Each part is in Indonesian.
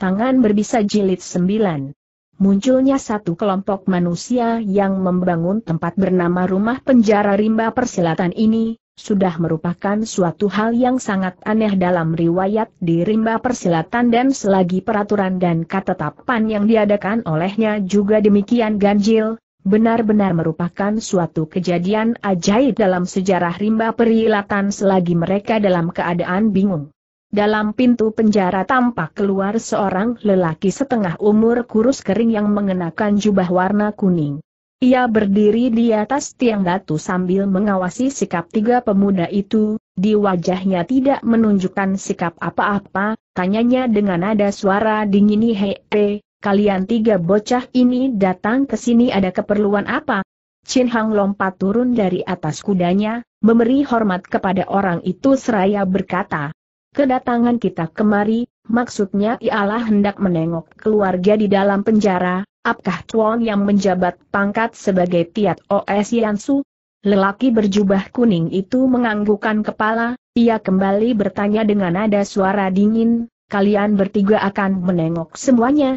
Tangan berbisa jilid 9. Munculnya satu kelompok manusia yang membangun tempat bernama rumah penjara rimba persilatan ini, sudah merupakan suatu hal yang sangat aneh dalam riwayat di rimba persilatan dan selagi peraturan dan ketetapan yang diadakan olehnya juga demikian ganjil, benar-benar merupakan suatu kejadian ajaib dalam sejarah rimba persilatan selagi mereka dalam keadaan bingung. Dalam pintu penjara tampak keluar seorang lelaki setengah umur kurus kering yang mengenakan jubah warna kuning. Ia berdiri di atas tiang batu sambil mengawasi sikap tiga pemuda itu, di wajahnya tidak menunjukkan sikap apa-apa, tanyanya dengan nada suara dingin Hei, kalian tiga bocah ini datang ke sini ada keperluan apa? Chin Hang lompat turun dari atas kudanya, memberi hormat kepada orang itu seraya berkata, Kedatangan kita kemari, maksudnya ialah hendak menengok keluarga di dalam penjara, Apakah Chuan yang menjabat pangkat sebagai Tiat O.S. Yansu? Lelaki berjubah kuning itu menganggukkan kepala, ia kembali bertanya dengan nada suara dingin, kalian bertiga akan menengok semuanya,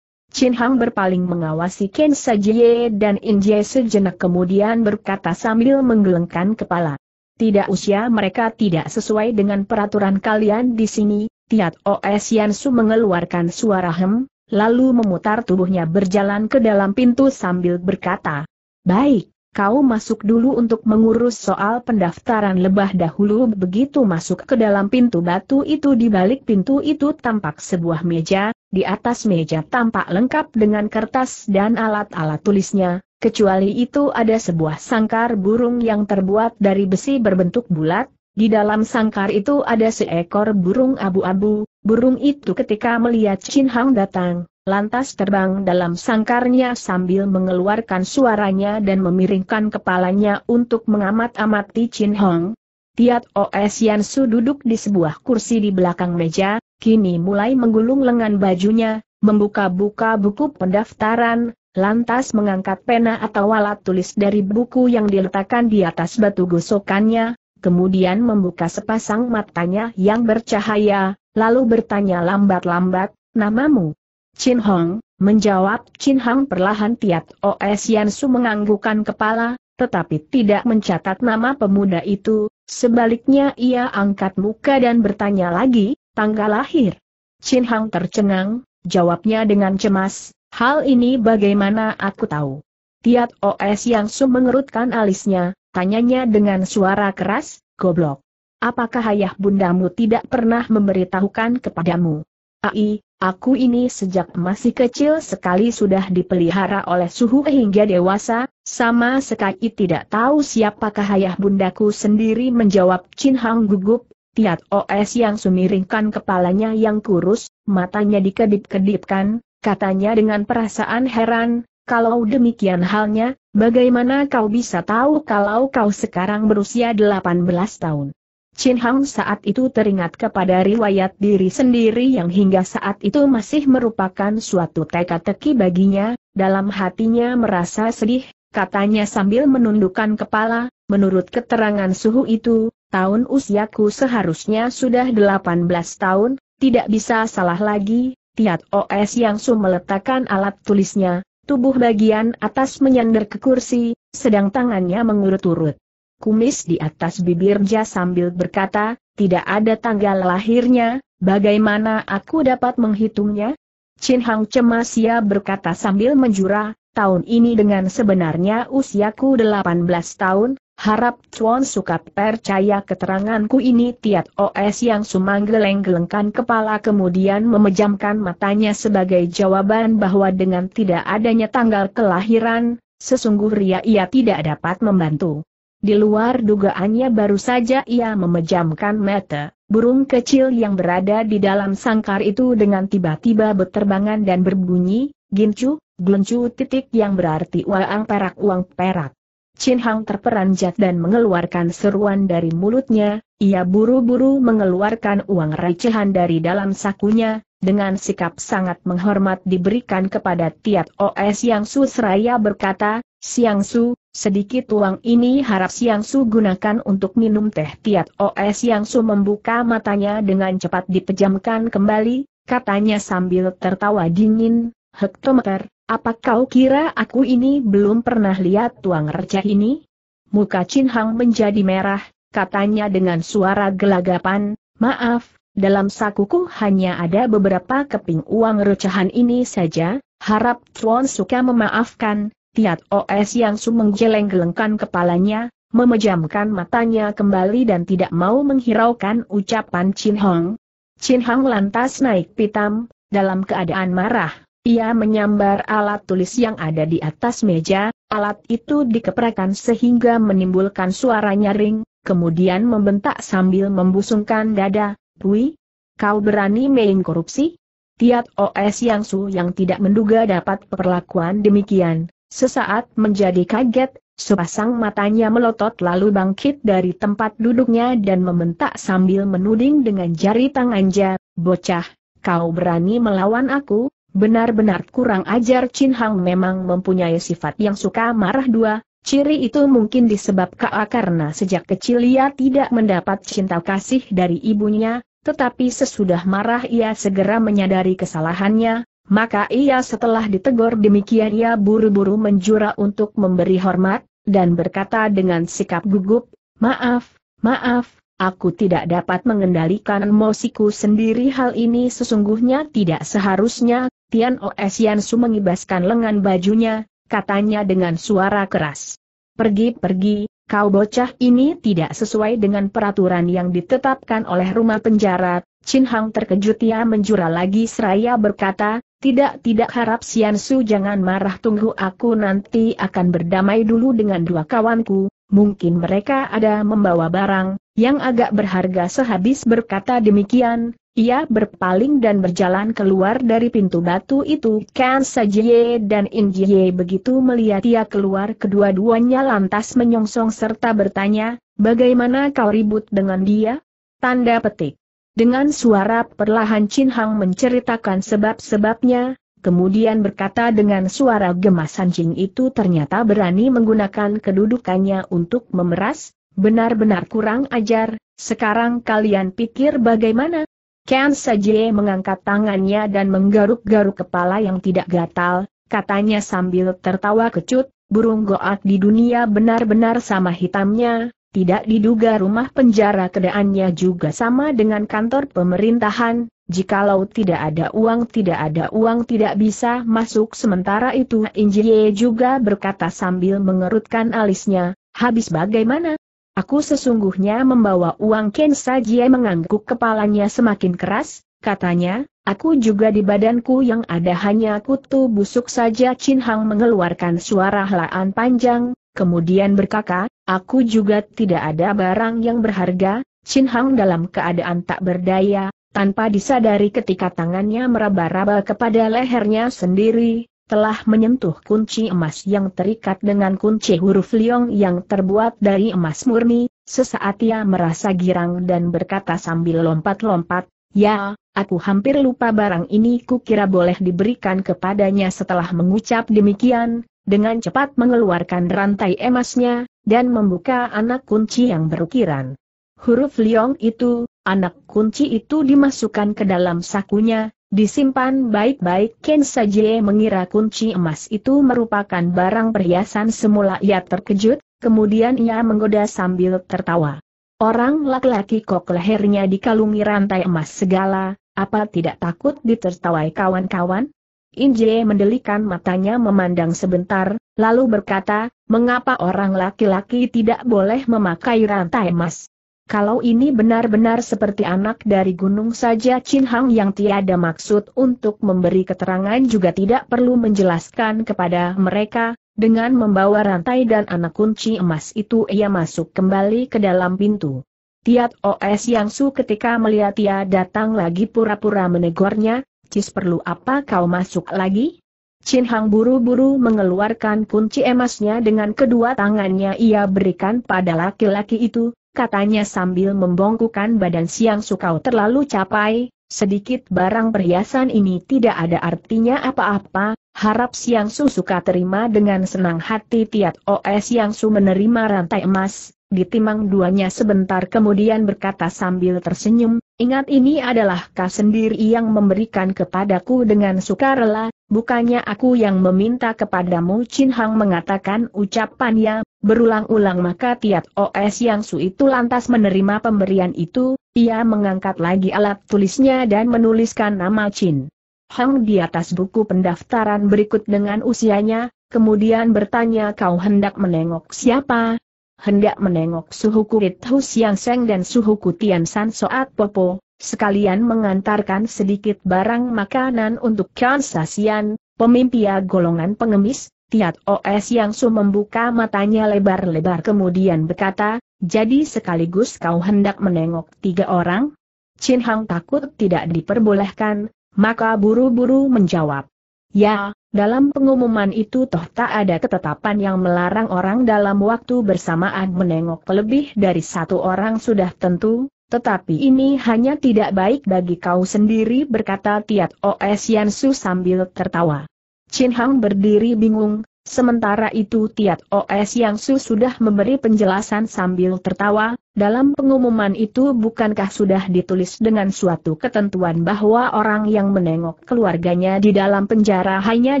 Chin Hang berpaling mengawasi Ken Sajie dan In sejenak kemudian berkata sambil menggelengkan kepala tidak usia mereka tidak sesuai dengan peraturan kalian di sini, Tiat O.S. Yansu mengeluarkan suara hem, lalu memutar tubuhnya berjalan ke dalam pintu sambil berkata, Baik, kau masuk dulu untuk mengurus soal pendaftaran lebah dahulu begitu masuk ke dalam pintu batu itu di balik pintu itu tampak sebuah meja, di atas meja tampak lengkap dengan kertas dan alat-alat tulisnya, Kecuali itu ada sebuah sangkar burung yang terbuat dari besi berbentuk bulat, di dalam sangkar itu ada seekor burung abu-abu, burung itu ketika melihat Chin Hang datang, lantas terbang dalam sangkarnya sambil mengeluarkan suaranya dan memiringkan kepalanya untuk mengamat-amati Chin Hong. Tiat O.S. Yansu duduk di sebuah kursi di belakang meja, kini mulai menggulung lengan bajunya, membuka-buka buku pendaftaran, lantas mengangkat pena atau alat tulis dari buku yang diletakkan di atas batu gosokannya, kemudian membuka sepasang matanya yang bercahaya, lalu bertanya lambat-lambat, namamu? Chin Hong, menjawab Chin Hong perlahan Tiat Os Yan Su menganggukkan kepala, tetapi tidak mencatat nama pemuda itu, sebaliknya ia angkat muka dan bertanya lagi, tanggal lahir. Chin Hong tercengang, jawabnya dengan cemas, Hal ini bagaimana aku tahu? Tiat OS yang sum mengerutkan alisnya, tanyanya dengan suara keras, goblok. Apakah ayah bundamu tidak pernah memberitahukan kepadamu? Ai, aku ini sejak masih kecil sekali sudah dipelihara oleh suhu hingga dewasa, sama sekali tidak tahu siapakah ayah bundaku sendiri menjawab Chin Hang gugup, Tiat OS yang sumiringkan kepalanya yang kurus, matanya dikedip-kedipkan, katanya dengan perasaan heran, kalau demikian halnya, bagaimana kau bisa tahu kalau kau sekarang berusia 18 tahun? Chin Hang saat itu teringat kepada riwayat diri sendiri yang hingga saat itu masih merupakan suatu teka-teki baginya, dalam hatinya merasa sedih, katanya sambil menundukkan kepala, menurut keterangan suhu itu, tahun usiaku seharusnya sudah 18 tahun, tidak bisa salah lagi, Tiat OS yang Su meletakkan alat tulisnya, tubuh bagian atas menyender ke kursi, sedang tangannya mengurut-urut. Kumis di atas bibirnya sambil berkata, tidak ada tanggal lahirnya, bagaimana aku dapat menghitungnya? Chin Hang cemas ia berkata sambil menjura, tahun ini dengan sebenarnya usiaku 18 tahun, Harap Chuan suka percaya keteranganku ini Tiat OS yang sumanggeleng-gelengkan kepala kemudian memejamkan matanya sebagai jawaban bahwa dengan tidak adanya tanggal kelahiran, sesungguhnya ia tidak dapat membantu. Di luar dugaannya baru saja ia memejamkan mata, burung kecil yang berada di dalam sangkar itu dengan tiba-tiba berterbangan dan berbunyi, gincu, gluncu titik yang berarti uang perak uang perak. Chin Hang terperanjat dan mengeluarkan seruan dari mulutnya, ia buru-buru mengeluarkan uang recehan dari dalam sakunya, dengan sikap sangat menghormat diberikan kepada Tiat OS Yang Su seraya berkata, Siang Su, sedikit uang ini harap Siang Su gunakan untuk minum teh Tiat OS Yang Su membuka matanya dengan cepat dipejamkan kembali, katanya sambil tertawa dingin, hektometer, apa kau kira aku ini belum pernah lihat tuang receh ini? Muka Chin Hang menjadi merah, katanya dengan suara gelagapan, maaf, dalam sakuku hanya ada beberapa keping uang recehan ini saja, harap Chuan suka memaafkan, Tiat OS yang su menggeleng gelengkan kepalanya, memejamkan matanya kembali dan tidak mau menghiraukan ucapan Chin Hang. Chin Hang lantas naik pitam, dalam keadaan marah. Ia menyambar alat tulis yang ada di atas meja, alat itu dikeprakan sehingga menimbulkan suara nyaring, kemudian membentak sambil membusungkan dada, Pui, kau berani main korupsi? Tiat OS Yang Su yang tidak menduga dapat perlakuan demikian, sesaat menjadi kaget, sepasang matanya melotot lalu bangkit dari tempat duduknya dan membentak sambil menuding dengan jari tangannya, bocah, kau berani melawan aku, Benar-benar kurang ajar Chin Hang memang mempunyai sifat yang suka marah dua, ciri itu mungkin disebabkan karena sejak kecil ia tidak mendapat cinta kasih dari ibunya, tetapi sesudah marah ia segera menyadari kesalahannya, maka ia setelah ditegur demikian ia buru-buru menjura untuk memberi hormat, dan berkata dengan sikap gugup, maaf, maaf, Aku tidak dapat mengendalikan emosiku sendiri hal ini sesungguhnya tidak seharusnya Tian Oesian Su mengibaskan lengan bajunya, katanya dengan suara keras. Pergi-pergi, kau bocah ini tidak sesuai dengan peraturan yang ditetapkan oleh rumah penjara. Chin Hang terkejut ia menjura lagi seraya berkata, tidak-tidak harap Sian Su jangan marah tunggu aku nanti akan berdamai dulu dengan dua kawanku, mungkin mereka ada membawa barang, yang agak berharga sehabis berkata demikian, ia berpaling dan berjalan keluar dari pintu batu itu. Kan Sajie dan Injie begitu melihat ia keluar kedua-duanya lantas menyongsong serta bertanya, bagaimana kau ribut dengan dia? Tanda petik. Dengan suara perlahan Chin Hang menceritakan sebab-sebabnya, kemudian berkata dengan suara gemas Jing itu ternyata berani menggunakan kedudukannya untuk memeras, benar-benar kurang ajar, sekarang kalian pikir bagaimana? Ken Sajie mengangkat tangannya dan menggaruk-garuk kepala yang tidak gatal, katanya sambil tertawa kecut, burung goat di dunia benar-benar sama hitamnya, tidak diduga rumah penjara kedaannya juga sama dengan kantor pemerintahan, jikalau tidak ada uang tidak ada uang tidak bisa masuk sementara itu Injie juga berkata sambil mengerutkan alisnya, habis bagaimana? Aku sesungguhnya membawa uang Ken Sajie mengangguk kepalanya semakin keras, katanya, aku juga di badanku yang ada hanya kutu busuk saja Chin Hang mengeluarkan suara helaan panjang, kemudian berkata, aku juga tidak ada barang yang berharga, Chin Hang dalam keadaan tak berdaya, tanpa disadari ketika tangannya meraba-raba kepada lehernya sendiri, telah menyentuh kunci emas yang terikat dengan kunci huruf liong yang terbuat dari emas murni, sesaat ia merasa girang dan berkata sambil lompat-lompat, Ya, aku hampir lupa barang ini ku kira boleh diberikan kepadanya setelah mengucap demikian, dengan cepat mengeluarkan rantai emasnya, dan membuka anak kunci yang berukiran. Huruf liong itu, anak kunci itu dimasukkan ke dalam sakunya, Disimpan baik-baik Ken Sajie mengira kunci emas itu merupakan barang perhiasan semula ia terkejut, kemudian ia menggoda sambil tertawa. Orang laki-laki kok lehernya dikalungi rantai emas segala, apa tidak takut ditertawai kawan-kawan? Injie mendelikan matanya memandang sebentar, lalu berkata, mengapa orang laki-laki tidak boleh memakai rantai emas? Kalau ini benar-benar seperti anak dari gunung saja Chin Hang yang tiada maksud untuk memberi keterangan juga tidak perlu menjelaskan kepada mereka, dengan membawa rantai dan anak kunci emas itu ia masuk kembali ke dalam pintu. Tiat OS Yang Su ketika melihat ia datang lagi pura-pura menegurnya, Cis perlu apa kau masuk lagi? Chin Hang buru-buru mengeluarkan kunci emasnya dengan kedua tangannya ia berikan pada laki-laki itu, katanya sambil membongkukan badan siang sukau terlalu capai, sedikit barang perhiasan ini tidak ada artinya apa-apa, harap siang su suka terima dengan senang hati tiat OS yang su menerima rantai emas, ditimang duanya sebentar kemudian berkata sambil tersenyum, ingat ini adalah kau sendiri yang memberikan kepadaku dengan sukarela, bukannya aku yang meminta kepadamu Chin Hang mengatakan ucapannya, berulang-ulang maka tiat OS yang su itu lantas menerima pemberian itu, ia mengangkat lagi alat tulisnya dan menuliskan nama Chin. Hang di atas buku pendaftaran berikut dengan usianya, kemudian bertanya kau hendak menengok siapa, hendak menengok suhu kulit Hu Yang Seng dan suhu kutian San Soat Popo, sekalian mengantarkan sedikit barang makanan untuk Kian Sasian, pemimpin golongan pengemis, Tiat OS yang su membuka matanya lebar-lebar kemudian berkata, jadi sekaligus kau hendak menengok tiga orang? Chin Hang takut tidak diperbolehkan, maka buru-buru menjawab. Ya, dalam pengumuman itu toh tak ada ketetapan yang melarang orang dalam waktu bersamaan menengok lebih dari satu orang sudah tentu, tetapi ini hanya tidak baik bagi kau sendiri berkata Tiat Oes Yansu sambil tertawa. Chin Hang berdiri bingung, Sementara itu Tiat OS yang Su sudah memberi penjelasan sambil tertawa, dalam pengumuman itu bukankah sudah ditulis dengan suatu ketentuan bahwa orang yang menengok keluarganya di dalam penjara hanya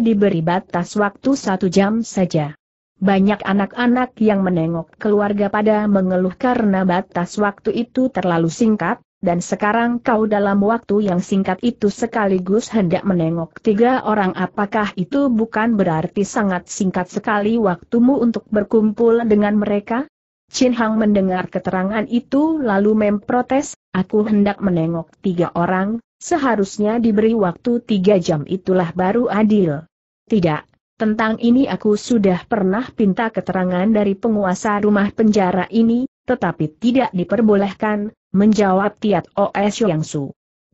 diberi batas waktu satu jam saja. Banyak anak-anak yang menengok keluarga pada mengeluh karena batas waktu itu terlalu singkat, dan sekarang kau dalam waktu yang singkat itu sekaligus hendak menengok tiga orang apakah itu bukan berarti sangat singkat sekali waktumu untuk berkumpul dengan mereka? Chin Hang mendengar keterangan itu lalu memprotes, aku hendak menengok tiga orang, seharusnya diberi waktu tiga jam itulah baru adil. Tidak, tentang ini aku sudah pernah pinta keterangan dari penguasa rumah penjara ini, tetapi tidak diperbolehkan, Menjawab Tiat OS Yang Su.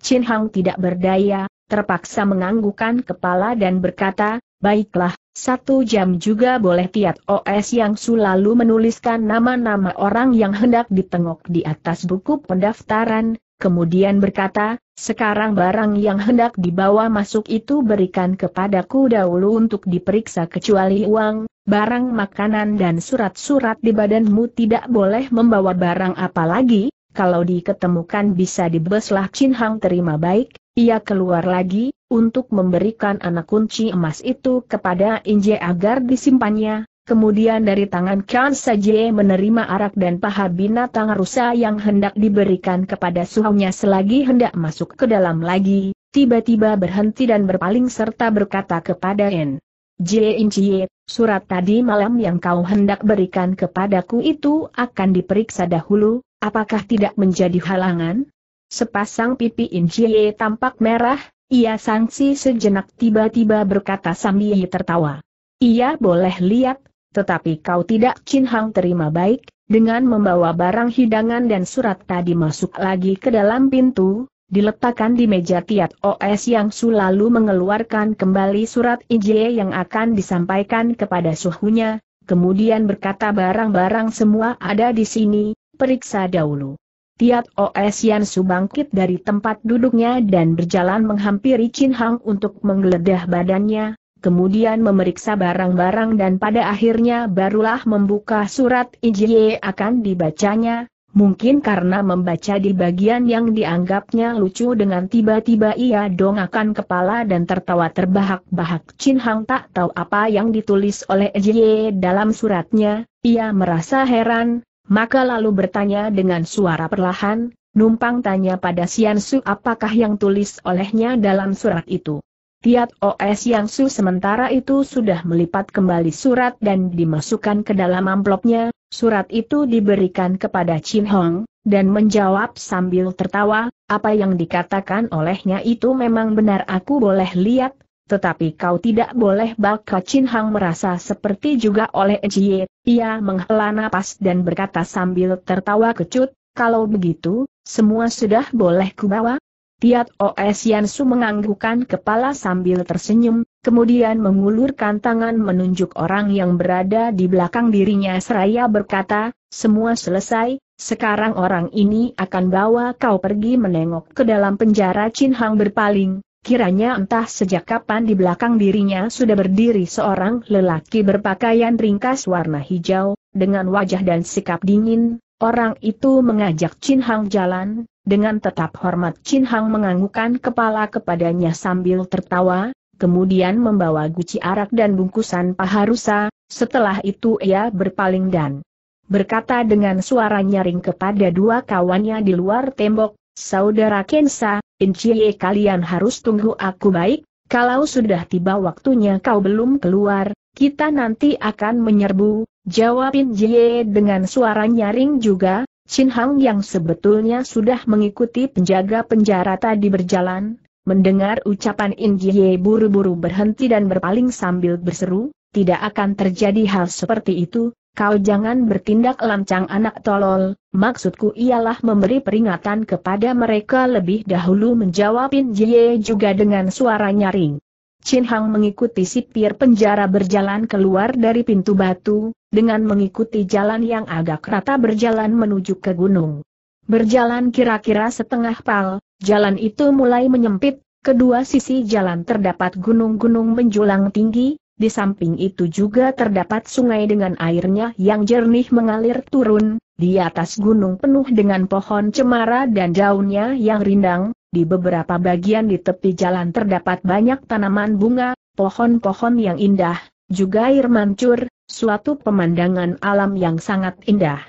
Chin Hang tidak berdaya, terpaksa menganggukkan kepala dan berkata, baiklah, satu jam juga boleh Tiat OS Yang Su lalu menuliskan nama-nama orang yang hendak ditengok di atas buku pendaftaran, kemudian berkata, sekarang barang yang hendak dibawa masuk itu berikan kepadaku dahulu untuk diperiksa kecuali uang, barang makanan dan surat-surat di badanmu tidak boleh membawa barang apalagi kalau diketemukan bisa dibeslah Chin Hang terima baik, ia keluar lagi, untuk memberikan anak kunci emas itu kepada Inje agar disimpannya, kemudian dari tangan Kan Sajie menerima arak dan paha binatang rusa yang hendak diberikan kepada suhunya selagi hendak masuk ke dalam lagi, tiba-tiba berhenti dan berpaling serta berkata kepada En. Jie Incie, surat tadi malam yang kau hendak berikan kepadaku itu akan diperiksa dahulu, Apakah tidak menjadi halangan? Sepasang pipi Injie tampak merah, ia sangsi sejenak tiba-tiba berkata sambil tertawa. Ia boleh lihat, tetapi kau tidak Chin Hang terima baik, dengan membawa barang hidangan dan surat tadi masuk lagi ke dalam pintu, diletakkan di meja Tiat OS yang selalu mengeluarkan kembali surat Injie yang akan disampaikan kepada suhunya, kemudian berkata barang-barang semua ada di sini, periksa dahulu. Tiat OS yang bangkit dari tempat duduknya dan berjalan menghampiri Chin Hang untuk menggeledah badannya, kemudian memeriksa barang-barang dan pada akhirnya barulah membuka surat Ijie akan dibacanya, mungkin karena membaca di bagian yang dianggapnya lucu dengan tiba-tiba ia dongakan kepala dan tertawa terbahak-bahak. Chin Hang tak tahu apa yang ditulis oleh Ejie dalam suratnya, ia merasa heran, maka lalu bertanya dengan suara perlahan, numpang tanya pada Sian Su apakah yang tulis olehnya dalam surat itu. Tiat OS Yang Su sementara itu sudah melipat kembali surat dan dimasukkan ke dalam amplopnya, surat itu diberikan kepada Chin Hong, dan menjawab sambil tertawa, apa yang dikatakan olehnya itu memang benar aku boleh lihat, tetapi kau tidak boleh Baka Chin Hang merasa seperti juga oleh Ejie, ia menghela napas dan berkata sambil tertawa kecut, kalau begitu, semua sudah boleh kubawa? Tiat Oes Yansu menganggukkan kepala sambil tersenyum, kemudian mengulurkan tangan menunjuk orang yang berada di belakang dirinya seraya berkata, semua selesai, sekarang orang ini akan bawa kau pergi menengok ke dalam penjara Chin Hang berpaling, Kiranya entah sejak kapan di belakang dirinya sudah berdiri seorang lelaki berpakaian ringkas warna hijau, dengan wajah dan sikap dingin, orang itu mengajak Chin Hang jalan, dengan tetap hormat Chin Hang menganggukkan kepala kepadanya sambil tertawa, kemudian membawa guci arak dan bungkusan paharusa, setelah itu ia berpaling dan berkata dengan suara nyaring kepada dua kawannya di luar tembok, Saudara Kensa, Incie kalian harus tunggu aku baik, kalau sudah tiba waktunya kau belum keluar, kita nanti akan menyerbu, jawab Incie dengan suara nyaring juga, Chin Hang yang sebetulnya sudah mengikuti penjaga penjara tadi berjalan, mendengar ucapan Incie buru-buru berhenti dan berpaling sambil berseru, tidak akan terjadi hal seperti itu, Kau jangan bertindak lancang anak tolol, maksudku ialah memberi peringatan kepada mereka lebih dahulu menjawab Jie juga dengan suara nyaring. Chin Hang mengikuti sipir penjara berjalan keluar dari pintu batu, dengan mengikuti jalan yang agak rata berjalan menuju ke gunung. Berjalan kira-kira setengah pal, jalan itu mulai menyempit, kedua sisi jalan terdapat gunung-gunung menjulang tinggi, di samping itu juga terdapat sungai dengan airnya yang jernih mengalir turun, di atas gunung penuh dengan pohon cemara dan daunnya yang rindang, di beberapa bagian di tepi jalan terdapat banyak tanaman bunga, pohon-pohon yang indah, juga air mancur, suatu pemandangan alam yang sangat indah.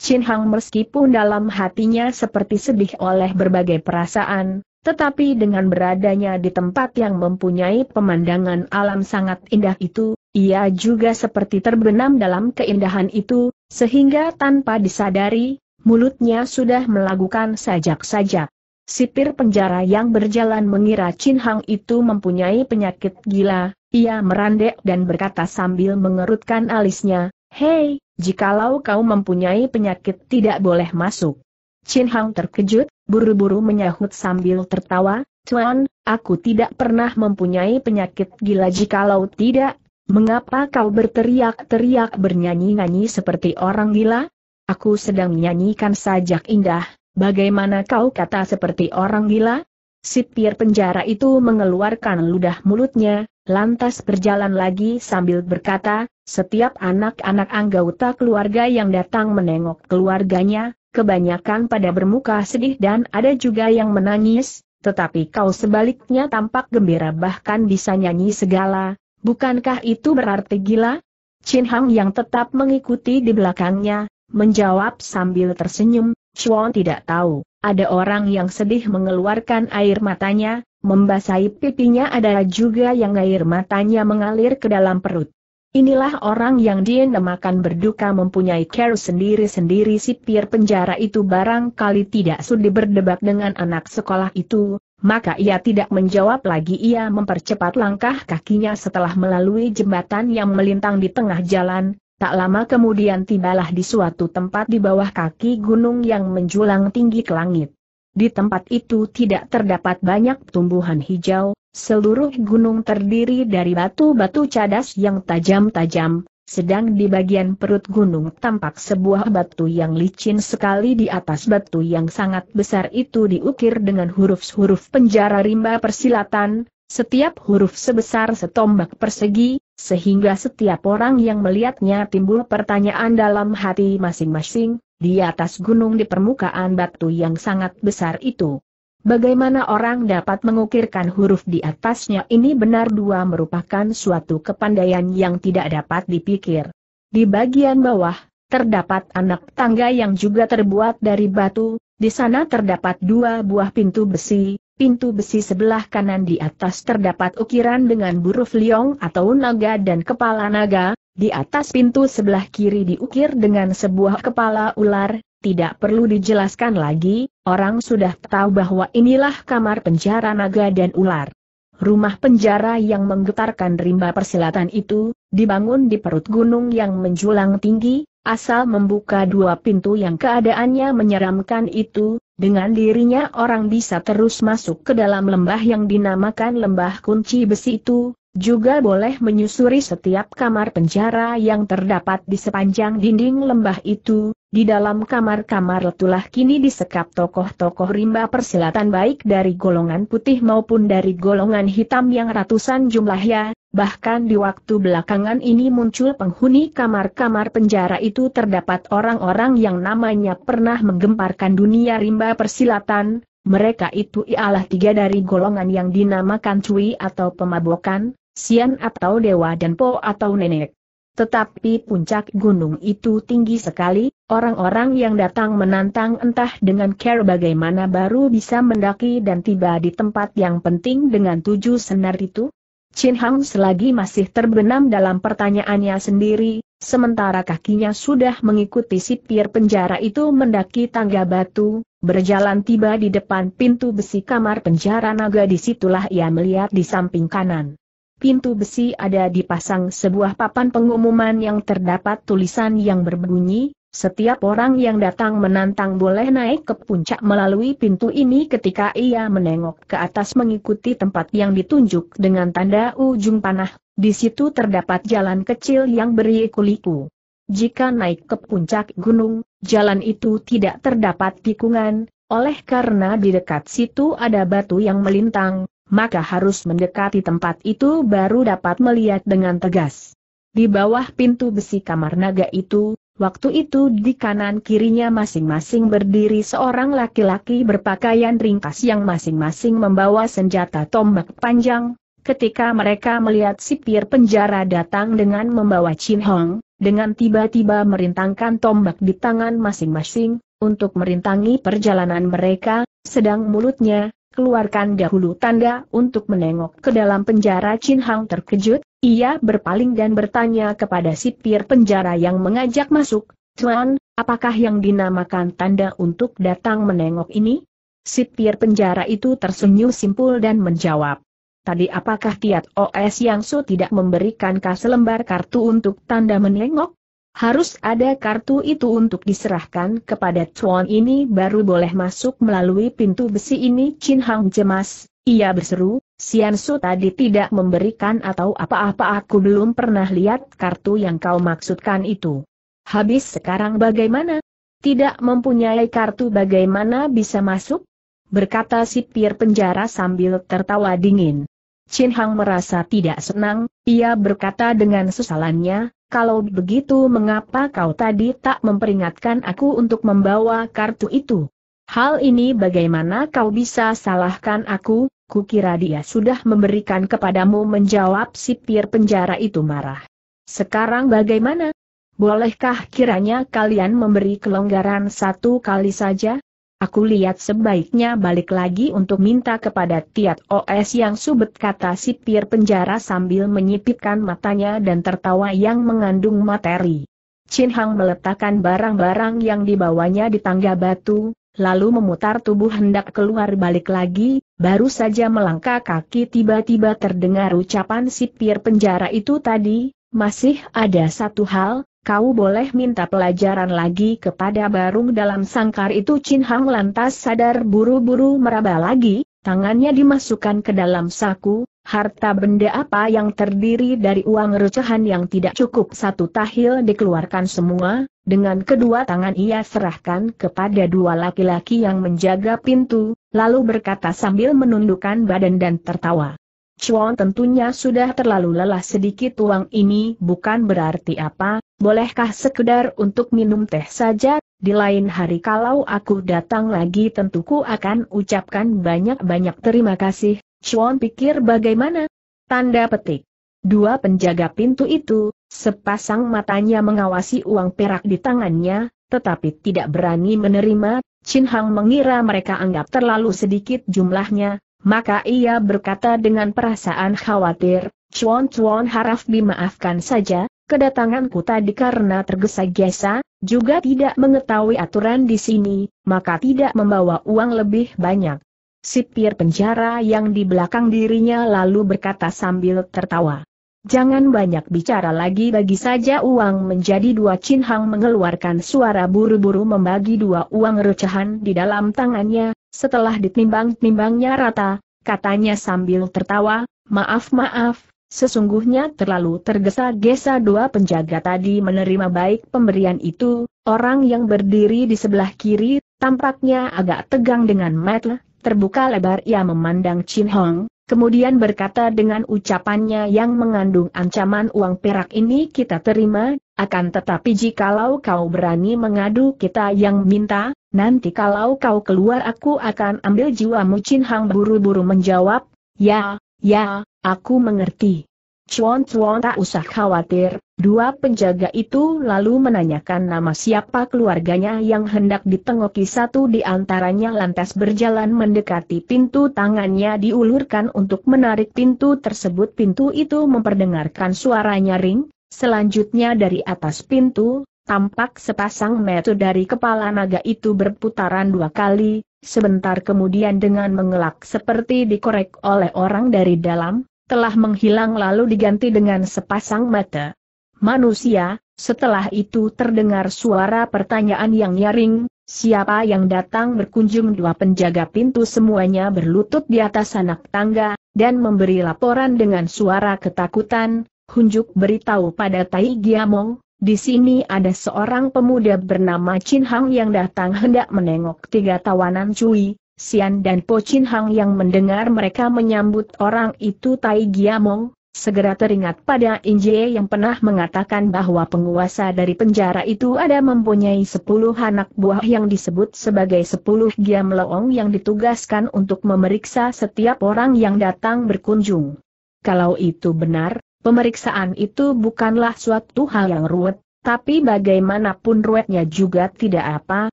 Chin Hang meskipun dalam hatinya seperti sedih oleh berbagai perasaan, tetapi dengan beradanya di tempat yang mempunyai pemandangan alam sangat indah itu, ia juga seperti terbenam dalam keindahan itu, sehingga tanpa disadari, mulutnya sudah melakukan sajak-sajak. Sipir penjara yang berjalan mengira Chin Hang itu mempunyai penyakit gila, ia merandek dan berkata sambil mengerutkan alisnya, Hei, jikalau kau mempunyai penyakit tidak boleh masuk. Chin Hang terkejut, buru-buru menyahut sambil tertawa, Tuan, aku tidak pernah mempunyai penyakit gila jikalau tidak, mengapa kau berteriak-teriak bernyanyi-nyanyi seperti orang gila? Aku sedang menyanyikan sajak indah, bagaimana kau kata seperti orang gila? Sipir penjara itu mengeluarkan ludah mulutnya, lantas berjalan lagi sambil berkata, setiap anak-anak anggota keluarga yang datang menengok keluarganya, kebanyakan pada bermuka sedih dan ada juga yang menangis, tetapi kau sebaliknya tampak gembira bahkan bisa nyanyi segala, bukankah itu berarti gila? Chin Hang yang tetap mengikuti di belakangnya, menjawab sambil tersenyum, Chuan tidak tahu, ada orang yang sedih mengeluarkan air matanya, membasahi pipinya Adalah juga yang air matanya mengalir ke dalam perut. Inilah orang yang dinamakan berduka mempunyai care sendiri-sendiri sipir penjara itu barangkali tidak sudi berdebat dengan anak sekolah itu, maka ia tidak menjawab lagi ia mempercepat langkah kakinya setelah melalui jembatan yang melintang di tengah jalan, tak lama kemudian tibalah di suatu tempat di bawah kaki gunung yang menjulang tinggi ke langit. Di tempat itu tidak terdapat banyak tumbuhan hijau, Seluruh gunung terdiri dari batu-batu cadas yang tajam-tajam, sedang di bagian perut gunung tampak sebuah batu yang licin sekali di atas batu yang sangat besar itu diukir dengan huruf-huruf penjara rimba persilatan, setiap huruf sebesar setombak persegi, sehingga setiap orang yang melihatnya timbul pertanyaan dalam hati masing-masing, di atas gunung di permukaan batu yang sangat besar itu. Bagaimana orang dapat mengukirkan huruf di atasnya ini benar dua merupakan suatu kepandaian yang tidak dapat dipikir. Di bagian bawah, terdapat anak tangga yang juga terbuat dari batu, di sana terdapat dua buah pintu besi, pintu besi sebelah kanan di atas terdapat ukiran dengan huruf liong atau naga dan kepala naga, di atas pintu sebelah kiri diukir dengan sebuah kepala ular, tidak perlu dijelaskan lagi, orang sudah tahu bahwa inilah kamar penjara naga dan ular. Rumah penjara yang menggetarkan rimba persilatan itu, dibangun di perut gunung yang menjulang tinggi, asal membuka dua pintu yang keadaannya menyeramkan itu, dengan dirinya orang bisa terus masuk ke dalam lembah yang dinamakan lembah kunci besi itu, juga boleh menyusuri setiap kamar penjara yang terdapat di sepanjang dinding lembah itu, di dalam kamar-kamar letulah kini disekap tokoh-tokoh rimba persilatan baik dari golongan putih maupun dari golongan hitam yang ratusan jumlahnya, bahkan di waktu belakangan ini muncul penghuni kamar-kamar penjara itu terdapat orang-orang yang namanya pernah menggemparkan dunia rimba persilatan, mereka itu ialah tiga dari golongan yang dinamakan cui atau pemabokan, sian atau dewa dan po atau nenek. Tetapi puncak gunung itu tinggi sekali, orang-orang yang datang menantang entah dengan care bagaimana baru bisa mendaki dan tiba di tempat yang penting dengan tujuh senar itu. Chin Hang selagi masih terbenam dalam pertanyaannya sendiri, sementara kakinya sudah mengikuti sipir penjara itu mendaki tangga batu, berjalan tiba di depan pintu besi kamar penjara naga disitulah ia melihat di samping kanan pintu besi ada dipasang sebuah papan pengumuman yang terdapat tulisan yang berbunyi, setiap orang yang datang menantang boleh naik ke puncak melalui pintu ini ketika ia menengok ke atas mengikuti tempat yang ditunjuk dengan tanda ujung panah, di situ terdapat jalan kecil yang beriku-liku. Jika naik ke puncak gunung, jalan itu tidak terdapat tikungan, oleh karena di dekat situ ada batu yang melintang, maka harus mendekati tempat itu baru dapat melihat dengan tegas. Di bawah pintu besi kamar naga itu, waktu itu di kanan kirinya masing-masing berdiri seorang laki-laki berpakaian ringkas yang masing-masing membawa senjata tombak panjang. Ketika mereka melihat sipir penjara datang dengan membawa Chin Hong, dengan tiba-tiba merintangkan tombak di tangan masing-masing, untuk merintangi perjalanan mereka, sedang mulutnya, keluarkan dahulu tanda untuk menengok ke dalam penjara Chin Hang terkejut, ia berpaling dan bertanya kepada sipir penjara yang mengajak masuk, Tuan, apakah yang dinamakan tanda untuk datang menengok ini? Sipir penjara itu tersenyum simpul dan menjawab. Tadi apakah Tiat OS Yang Su tidak memberikan selembar kartu untuk tanda menengok? Harus ada kartu itu untuk diserahkan kepada Chuan ini baru boleh masuk melalui pintu besi ini Chin Hang jemas, ia berseru, Sian Su tadi tidak memberikan atau apa-apa aku belum pernah lihat kartu yang kau maksudkan itu. Habis sekarang bagaimana? Tidak mempunyai kartu bagaimana bisa masuk? Berkata sipir penjara sambil tertawa dingin. Chin Hang merasa tidak senang, ia berkata dengan sesalannya, kalau begitu mengapa kau tadi tak memperingatkan aku untuk membawa kartu itu? Hal ini bagaimana kau bisa salahkan aku, kukira dia sudah memberikan kepadamu menjawab sipir penjara itu marah. Sekarang bagaimana? Bolehkah kiranya kalian memberi kelonggaran satu kali saja? Aku lihat sebaiknya balik lagi untuk minta kepada Tiat OS yang subet kata sipir penjara sambil menyipitkan matanya dan tertawa yang mengandung materi. Chin Hang meletakkan barang-barang yang dibawanya di tangga batu, lalu memutar tubuh hendak keluar balik lagi, baru saja melangkah kaki tiba-tiba terdengar ucapan sipir penjara itu tadi, masih ada satu hal, kau boleh minta pelajaran lagi kepada barung dalam sangkar itu Chin Hang lantas sadar buru-buru meraba lagi, tangannya dimasukkan ke dalam saku, harta benda apa yang terdiri dari uang recehan yang tidak cukup satu tahil dikeluarkan semua, dengan kedua tangan ia serahkan kepada dua laki-laki yang menjaga pintu, lalu berkata sambil menundukkan badan dan tertawa. Chuan tentunya sudah terlalu lelah sedikit uang ini bukan berarti apa, Bolehkah sekedar untuk minum teh saja, di lain hari kalau aku datang lagi tentu ku akan ucapkan banyak-banyak terima kasih, Chuan pikir bagaimana? Tanda petik. Dua penjaga pintu itu, sepasang matanya mengawasi uang perak di tangannya, tetapi tidak berani menerima, Chin Hang mengira mereka anggap terlalu sedikit jumlahnya, maka ia berkata dengan perasaan khawatir, Chuan Chuan harap dimaafkan saja, kedatanganku tadi karena tergesa-gesa, juga tidak mengetahui aturan di sini, maka tidak membawa uang lebih banyak. Sipir penjara yang di belakang dirinya lalu berkata sambil tertawa. Jangan banyak bicara lagi bagi saja uang menjadi dua Chin Hang mengeluarkan suara buru-buru membagi dua uang recahan di dalam tangannya, setelah ditimbang-timbangnya rata, katanya sambil tertawa, maaf-maaf, Sesungguhnya terlalu tergesa-gesa dua penjaga tadi menerima baik pemberian itu, orang yang berdiri di sebelah kiri, tampaknya agak tegang dengan metel, terbuka lebar ia memandang Chin Hong, kemudian berkata dengan ucapannya yang mengandung ancaman uang perak ini kita terima, akan tetapi jikalau kau berani mengadu kita yang minta, nanti kalau kau keluar aku akan ambil jiwamu Chin Hong buru-buru menjawab, ya, Ya, aku mengerti. Chuan Chuan tak usah khawatir, dua penjaga itu lalu menanyakan nama siapa keluarganya yang hendak ditengoki satu di antaranya lantas berjalan mendekati pintu tangannya diulurkan untuk menarik pintu tersebut pintu itu memperdengarkan suara nyaring, selanjutnya dari atas pintu, tampak sepasang metu dari kepala naga itu berputaran dua kali, Sebentar kemudian dengan mengelak seperti dikorek oleh orang dari dalam, telah menghilang lalu diganti dengan sepasang mata. Manusia, setelah itu terdengar suara pertanyaan yang nyaring, siapa yang datang berkunjung dua penjaga pintu semuanya berlutut di atas anak tangga, dan memberi laporan dengan suara ketakutan, Hunjuk beritahu pada Tai Giamong, di sini ada seorang pemuda bernama Chin Hang yang datang hendak menengok tiga tawanan Cui, Sian dan Po Chin Hang yang mendengar mereka menyambut orang itu Tai Giamong, segera teringat pada Injie yang pernah mengatakan bahwa penguasa dari penjara itu ada mempunyai sepuluh anak buah yang disebut sebagai sepuluh Giam Leong yang ditugaskan untuk memeriksa setiap orang yang datang berkunjung. Kalau itu benar, Pemeriksaan itu bukanlah suatu hal yang ruwet, tapi bagaimanapun ruwetnya juga tidak apa,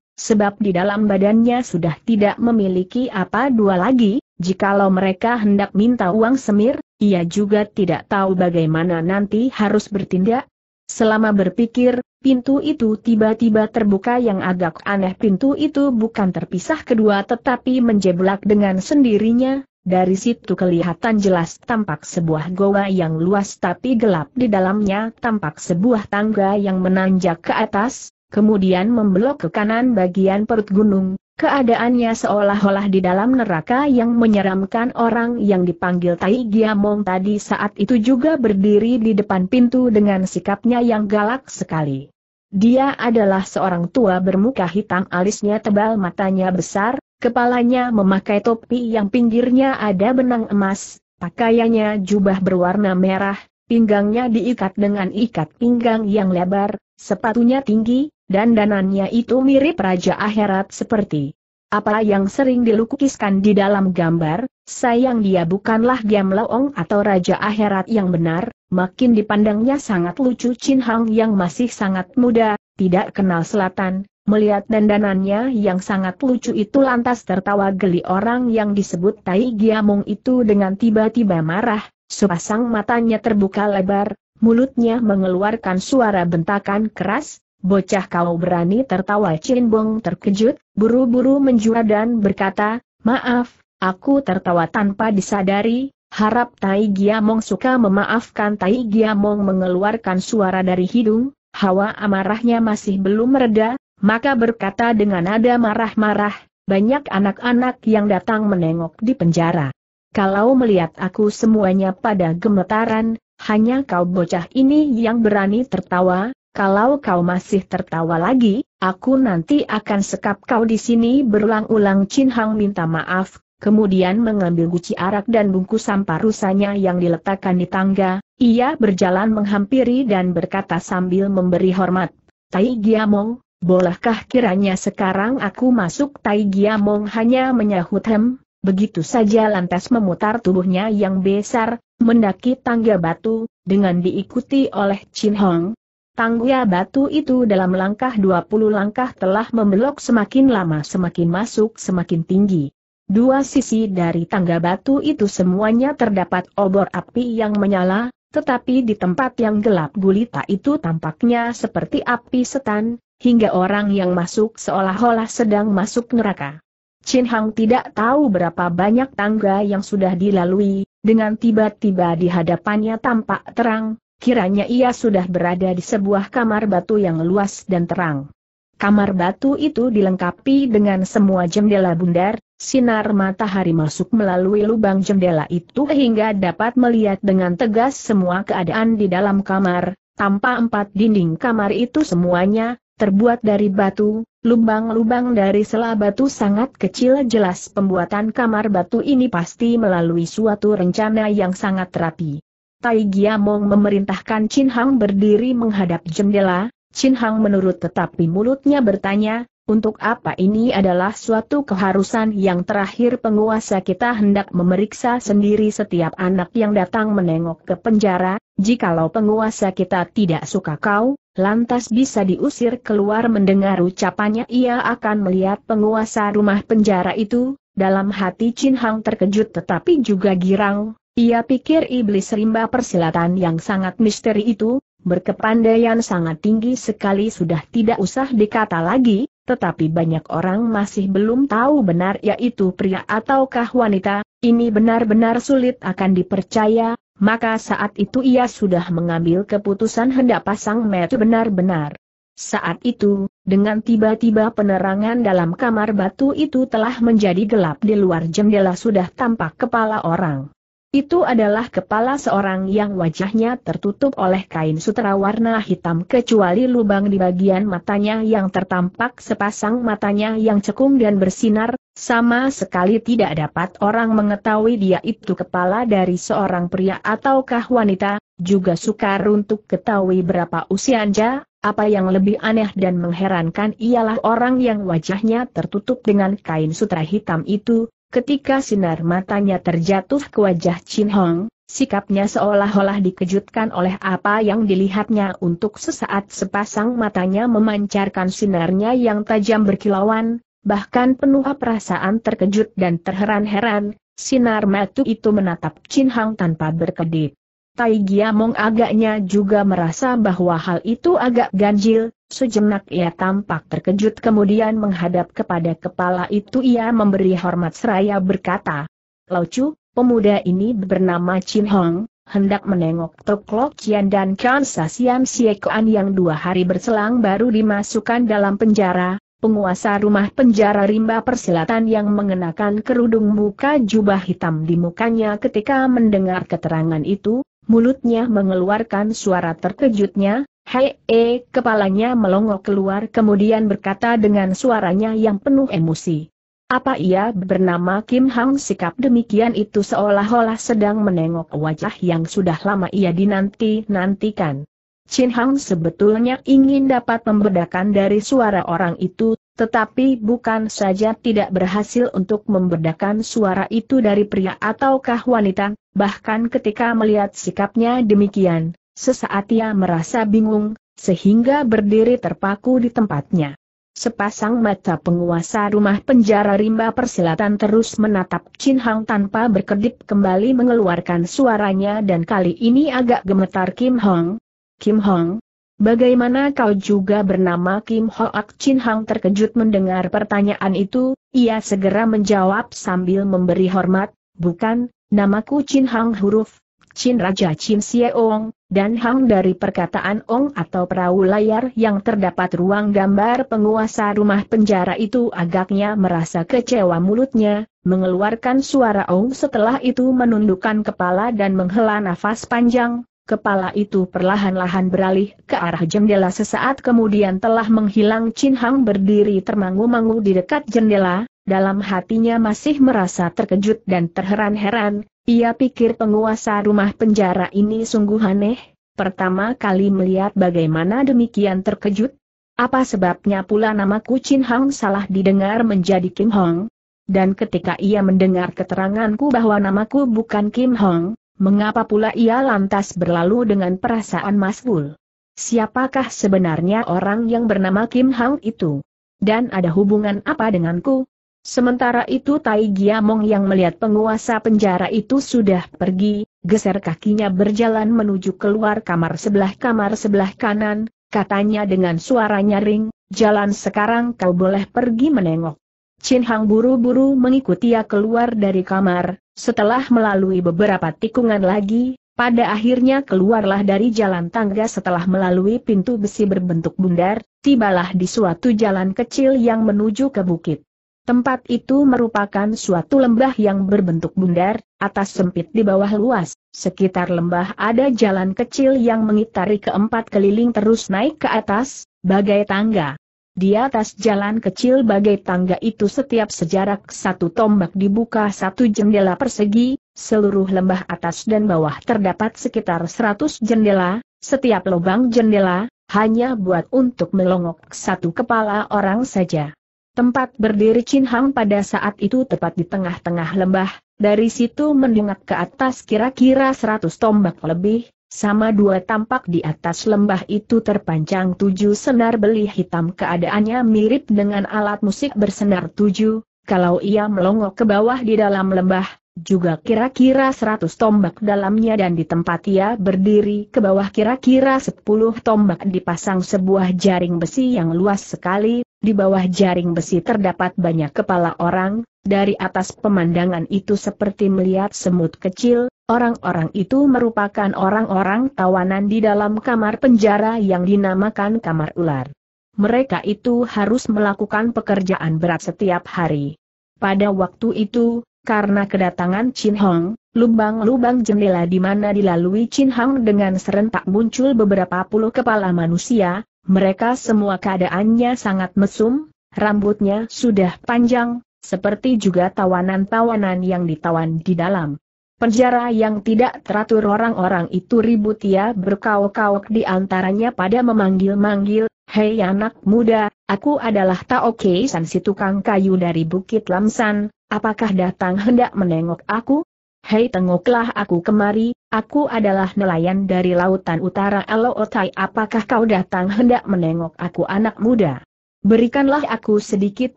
sebab di dalam badannya sudah tidak memiliki apa dua lagi, jikalau mereka hendak minta uang semir, ia juga tidak tahu bagaimana nanti harus bertindak. Selama berpikir, pintu itu tiba-tiba terbuka yang agak aneh pintu itu bukan terpisah kedua tetapi menjeblak dengan sendirinya, dari situ kelihatan jelas tampak sebuah goa yang luas tapi gelap di dalamnya tampak sebuah tangga yang menanjak ke atas, kemudian membelok ke kanan bagian perut gunung, keadaannya seolah-olah di dalam neraka yang menyeramkan orang yang dipanggil Tai Giamong tadi saat itu juga berdiri di depan pintu dengan sikapnya yang galak sekali. Dia adalah seorang tua bermuka hitam alisnya tebal matanya besar, Kepalanya memakai topi yang pinggirnya ada benang emas, pakaiannya jubah berwarna merah, pinggangnya diikat dengan ikat pinggang yang lebar, sepatunya tinggi, dan danannya itu mirip Raja Akhirat seperti apa yang sering dilukiskan di dalam gambar, sayang dia bukanlah Giam Laong atau Raja Akhirat yang benar, makin dipandangnya sangat lucu Chin Hang yang masih sangat muda, tidak kenal selatan, Melihat dandanannya yang sangat lucu itu lantas tertawa geli orang yang disebut Tai Giamong itu dengan tiba-tiba marah, sepasang matanya terbuka lebar, mulutnya mengeluarkan suara bentakan keras, bocah kau berani tertawa Bong terkejut, buru-buru menjua dan berkata, maaf, aku tertawa tanpa disadari, harap Tai Giamong suka memaafkan Tai Giamong mengeluarkan suara dari hidung, hawa amarahnya masih belum mereda, maka berkata dengan nada marah-marah, banyak anak-anak yang datang menengok di penjara. Kalau melihat aku semuanya pada gemetaran, hanya kau bocah ini yang berani tertawa, kalau kau masih tertawa lagi, aku nanti akan sekap kau di sini berulang-ulang Chin Hang minta maaf, kemudian mengambil guci arak dan bungkusan rusanya yang diletakkan di tangga, ia berjalan menghampiri dan berkata sambil memberi hormat, Tai Giamong, bolehkah kiranya sekarang aku masuk Tai Giamong hanya menyahut hem, begitu saja lantas memutar tubuhnya yang besar, mendaki tangga batu, dengan diikuti oleh Chin Hong. Tangga batu itu dalam langkah 20 langkah telah membelok semakin lama semakin masuk semakin tinggi. Dua sisi dari tangga batu itu semuanya terdapat obor api yang menyala, tetapi di tempat yang gelap gulita itu tampaknya seperti api setan, hingga orang yang masuk seolah-olah sedang masuk neraka. Chin Hang tidak tahu berapa banyak tangga yang sudah dilalui, dengan tiba-tiba di hadapannya tampak terang, kiranya ia sudah berada di sebuah kamar batu yang luas dan terang. Kamar batu itu dilengkapi dengan semua jendela bundar, sinar matahari masuk melalui lubang jendela itu hingga dapat melihat dengan tegas semua keadaan di dalam kamar, tanpa empat dinding kamar itu semuanya, terbuat dari batu, lubang-lubang dari sela batu sangat kecil jelas pembuatan kamar batu ini pasti melalui suatu rencana yang sangat rapi. Tai Giamong memerintahkan Chin Hang berdiri menghadap jendela, Chin Hang menurut tetapi mulutnya bertanya, untuk apa ini adalah suatu keharusan yang terakhir penguasa kita hendak memeriksa sendiri setiap anak yang datang menengok ke penjara, jikalau penguasa kita tidak suka kau, lantas bisa diusir keluar mendengar ucapannya ia akan melihat penguasa rumah penjara itu, dalam hati Chin Hang terkejut tetapi juga girang, ia pikir iblis rimba persilatan yang sangat misteri itu, berkepandaian sangat tinggi sekali sudah tidak usah dikata lagi, tetapi banyak orang masih belum tahu benar yaitu pria ataukah wanita, ini benar-benar sulit akan dipercaya, maka saat itu ia sudah mengambil keputusan hendak pasang metu benar-benar. Saat itu, dengan tiba-tiba penerangan dalam kamar batu itu telah menjadi gelap di luar jendela sudah tampak kepala orang. Itu adalah kepala seorang yang wajahnya tertutup oleh kain sutra warna hitam kecuali lubang di bagian matanya yang tertampak sepasang matanya yang cekung dan bersinar, sama sekali tidak dapat orang mengetahui dia itu kepala dari seorang pria ataukah wanita, juga sukar untuk ketahui berapa usianya. apa yang lebih aneh dan mengherankan ialah orang yang wajahnya tertutup dengan kain sutra hitam itu, ketika sinar matanya terjatuh ke wajah Chin Hong, sikapnya seolah-olah dikejutkan oleh apa yang dilihatnya untuk sesaat sepasang matanya memancarkan sinarnya yang tajam berkilauan, bahkan penuh perasaan terkejut dan terheran-heran, sinar mata itu menatap Chin Hang tanpa berkedip. Tai Giamong agaknya juga merasa bahwa hal itu agak ganjil, sejenak ia tampak terkejut kemudian menghadap kepada kepala itu ia memberi hormat seraya berkata, "Lao Chu, pemuda ini bernama Chin Hong, hendak menengok Tok Lok Chian dan Kan Sasian Kuan yang dua hari berselang baru dimasukkan dalam penjara, penguasa rumah penjara rimba persilatan yang mengenakan kerudung muka jubah hitam di mukanya ketika mendengar keterangan itu, mulutnya mengeluarkan suara terkejutnya, hei -e, kepalanya melongok keluar kemudian berkata dengan suaranya yang penuh emosi. Apa ia bernama Kim Hang sikap demikian itu seolah-olah sedang menengok wajah yang sudah lama ia dinanti-nantikan. Chin Hang sebetulnya ingin dapat membedakan dari suara orang itu, tetapi bukan saja tidak berhasil untuk membedakan suara itu dari pria ataukah wanita, bahkan ketika melihat sikapnya demikian, sesaat ia merasa bingung, sehingga berdiri terpaku di tempatnya. Sepasang mata penguasa rumah penjara rimba persilatan terus menatap Chin Hang tanpa berkedip kembali mengeluarkan suaranya dan kali ini agak gemetar Kim Hong, Kim Hong? Bagaimana kau juga bernama Kim Ak Chin Hang terkejut mendengar pertanyaan itu, ia segera menjawab sambil memberi hormat, bukan, namaku Chin Hang huruf, Chin Raja Chin Ong, dan Hang dari perkataan Ong atau perahu layar yang terdapat ruang gambar penguasa rumah penjara itu agaknya merasa kecewa mulutnya, mengeluarkan suara Ong setelah itu menundukkan kepala dan menghela nafas panjang, Kepala itu perlahan-lahan beralih ke arah jendela sesaat kemudian telah menghilang Chin Hang berdiri termangu-mangu di dekat jendela, dalam hatinya masih merasa terkejut dan terheran-heran, ia pikir penguasa rumah penjara ini sungguh aneh, pertama kali melihat bagaimana demikian terkejut. Apa sebabnya pula nama Chin Hang salah didengar menjadi Kim Hong? Dan ketika ia mendengar keteranganku bahwa namaku bukan Kim Hong, Mengapa pula ia lantas berlalu dengan perasaan masbul? Siapakah sebenarnya orang yang bernama Kim Hang itu? Dan ada hubungan apa denganku? Sementara itu Tai Giamong yang melihat penguasa penjara itu sudah pergi, geser kakinya berjalan menuju keluar kamar sebelah kamar sebelah kanan, katanya dengan suara nyaring, jalan sekarang kau boleh pergi menengok. Chin Hang buru-buru mengikuti ia keluar dari kamar, setelah melalui beberapa tikungan lagi, pada akhirnya keluarlah dari jalan tangga setelah melalui pintu besi berbentuk bundar, tibalah di suatu jalan kecil yang menuju ke bukit. Tempat itu merupakan suatu lembah yang berbentuk bundar, atas sempit di bawah luas. Sekitar lembah ada jalan kecil yang mengitari keempat keliling terus naik ke atas, bagai tangga. Di atas jalan kecil bagai tangga itu setiap sejarak satu tombak dibuka satu jendela persegi, seluruh lembah atas dan bawah terdapat sekitar seratus jendela, setiap lubang jendela, hanya buat untuk melongok satu kepala orang saja. Tempat berdiri Chin Hang pada saat itu tepat di tengah-tengah lembah, dari situ mendongak ke atas kira-kira 100 tombak lebih, sama dua tampak di atas lembah itu terpanjang tujuh senar beli hitam keadaannya mirip dengan alat musik bersenar tujuh, kalau ia melongok ke bawah di dalam lembah, juga kira-kira seratus tombak dalamnya dan di tempat ia berdiri ke bawah kira-kira sepuluh tombak dipasang sebuah jaring besi yang luas sekali, di bawah jaring besi terdapat banyak kepala orang, dari atas pemandangan itu seperti melihat semut kecil, Orang-orang itu merupakan orang-orang tawanan di dalam kamar penjara yang dinamakan kamar ular. Mereka itu harus melakukan pekerjaan berat setiap hari. Pada waktu itu, karena kedatangan Chin Hong, lubang-lubang jendela di mana dilalui Chin Hong dengan serentak muncul beberapa puluh kepala manusia, mereka semua keadaannya sangat mesum, rambutnya sudah panjang, seperti juga tawanan-tawanan yang ditawan di dalam Penjara yang tidak teratur orang-orang itu ribut ia ya, berkaok-kaok di antaranya pada memanggil-manggil, Hei anak muda, aku adalah Tao San si tukang kayu dari Bukit Lamsan, apakah datang hendak menengok aku? Hei tengoklah aku kemari, aku adalah nelayan dari lautan utara Otai, apakah kau datang hendak menengok aku anak muda? Berikanlah aku sedikit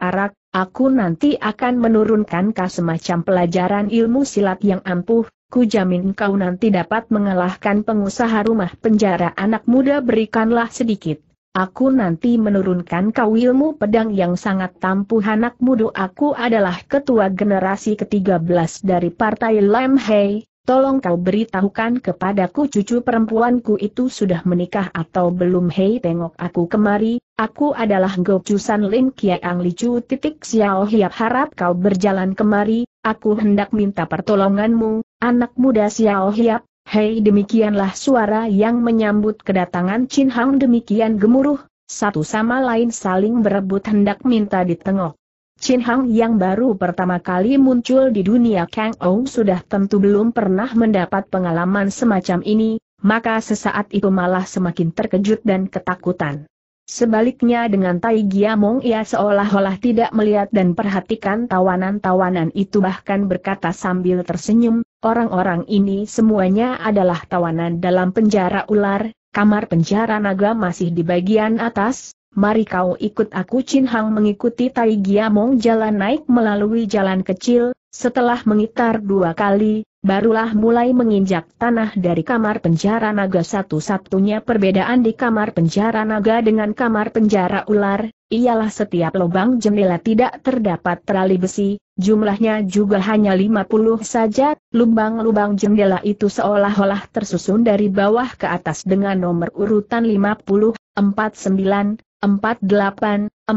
arak, aku nanti akan menurunkan kau semacam pelajaran ilmu silat yang ampuh, ku jamin kau nanti dapat mengalahkan pengusaha rumah penjara anak muda berikanlah sedikit. Aku nanti menurunkan kau ilmu pedang yang sangat tampuh anak muda aku adalah ketua generasi ke-13 dari partai Lam Hei, Tolong kau beritahukan kepadaku cucu perempuanku itu sudah menikah atau belum hei tengok aku kemari, aku adalah San lin Kiang Chu titik Xiao Hiap harap kau berjalan kemari, aku hendak minta pertolonganmu, anak muda Xiao Hiap, hei demikianlah suara yang menyambut kedatangan Chin Hang demikian gemuruh, satu sama lain saling berebut hendak minta ditengok. Chin Hang yang baru pertama kali muncul di dunia Kang Ou sudah tentu belum pernah mendapat pengalaman semacam ini, maka sesaat itu malah semakin terkejut dan ketakutan. Sebaliknya dengan Tai Giamong ia seolah-olah tidak melihat dan perhatikan tawanan-tawanan itu bahkan berkata sambil tersenyum, orang-orang ini semuanya adalah tawanan dalam penjara ular, kamar penjara naga masih di bagian atas, mari kau ikut aku Chin Hang mengikuti Tai Giamong jalan naik melalui jalan kecil, setelah mengitar dua kali, barulah mulai menginjak tanah dari kamar penjara naga satu-satunya perbedaan di kamar penjara naga dengan kamar penjara ular, ialah setiap lubang jendela tidak terdapat terali besi, jumlahnya juga hanya 50 saja, lubang-lubang jendela itu seolah-olah tersusun dari bawah ke atas dengan nomor urutan 50, 49, 4847.